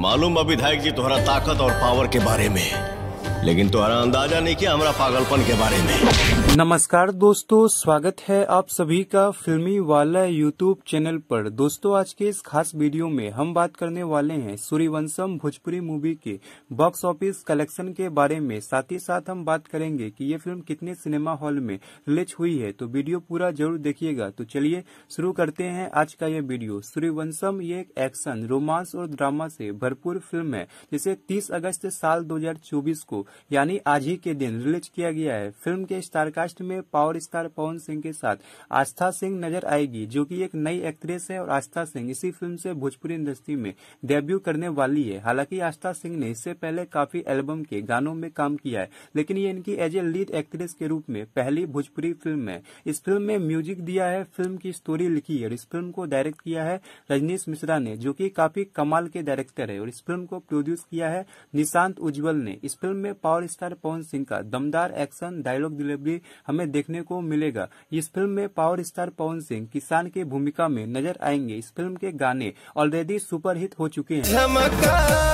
मालूम है विधायक जी तुम्हारा ताकत और पावर के बारे में लेकिन तुम्हारा अंदाजा नहीं किया हमारा पागलपन के बारे में नमस्कार दोस्तों स्वागत है आप सभी का फिल्मी वाला यूट्यूब चैनल पर दोस्तों आज के इस खास वीडियो में हम बात करने वाले हैं सूर्यवंशम भोजपुरी मूवी के बॉक्स ऑफिस कलेक्शन के बारे में साथ ही साथ हम बात करेंगे कि ये फिल्म कितने सिनेमा हॉल में रिलीज हुई है तो वीडियो पूरा जरूर देखिएगा तो चलिए शुरू करते हैं आज का ये वीडियो सूर्यवंशम ये एक एक्शन रोमांस और ड्रामा से भरपूर फिल्म है जिसे तीस अगस्त साल दो को यानी आज ही के दिन रिलीज किया गया है फिल्म के स्टारकास्ट में पावर स्टार पवन सिंह के साथ आस्था सिंह नजर आएगी जो कि एक नई एक्ट्रेस है और आस्था सिंह इसी फिल्म से भोजपुरी इंडस्ट्री में डेब्यू करने वाली है हालांकि आस्था सिंह ने इससे पहले काफी एल्बम के गानों में काम किया है लेकिन ये इनकी एज ए लीड एक्ट्रेस के रूप में पहली भोजपुरी फिल्म है इस फिल्म में म्यूजिक दिया है फिल्म की स्टोरी लिखी है और इस फिल्म को डायरेक्ट किया है रजनीश मिश्रा ने जो की काफी कमाल के डायरेक्टर है और इस फिल्म को प्रोड्यूस किया है निशांत उज्जवल ने इस फिल्म में पावर स्टार पवन सिंह का दमदार एक्शन डायलॉग डिलीवरी हमें देखने को मिलेगा इस फिल्म में पावर स्टार पवन सिंह किसान की भूमिका में नजर आएंगे इस फिल्म के गाने ऑलरेडी सुपरहिट हो चुके हैं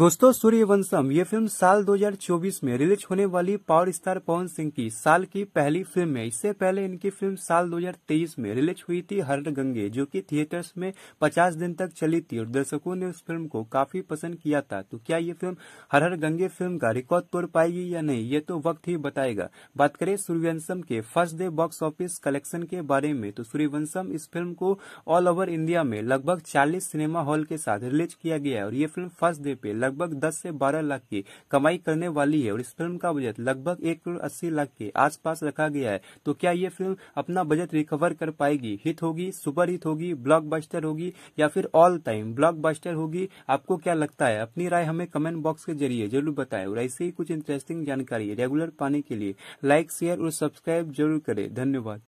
दोस्तों सूर्यवंशम ये फिल्म साल 2024 में रिलीज होने वाली पावर स्टार पवन सिंह की साल की पहली फिल्म है इससे पहले इनकी फिल्म साल 2023 में रिलीज हुई थी हरण गंगे जो कि थिएटर्स में 50 दिन तक चली थी और दर्शकों ने उस फिल्म को काफी पसंद किया था तो क्या ये फिल्म हर हर गंगे फिल्म का रिकॉर्ड तोड़ पाएगी या नहीं ये तो वक्त ही बताएगा बात करें सूर्यवंशम के first day box office collection के बारे में तो सूर्यवंशम इस फिल्म को ऑल ओवर इंडिया में लगभग चालीस सिनेमा हॉल के साथ रिलीज किया गया और ये फिल्म फर्स्ट डे पे लगभग 10 से 12 लाख की कमाई करने वाली है और इस फिल्म का बजट लगभग एक करोड़ अस्सी लाख के आसपास रखा गया है तो क्या ये फिल्म अपना बजट रिकवर कर पाएगी हिट होगी सुपर हिट होगी ब्लॉकबस्टर होगी या फिर ऑल टाइम ब्लॉकबस्टर होगी आपको क्या लगता है अपनी राय हमें कमेंट बॉक्स के जरिए जरूर बताएं और ऐसे ही कुछ इंटरेस्टिंग जानकारी रेगुलर पाने के लिए लाइक शेयर और सब्सक्राइब जरूर करें धन्यवाद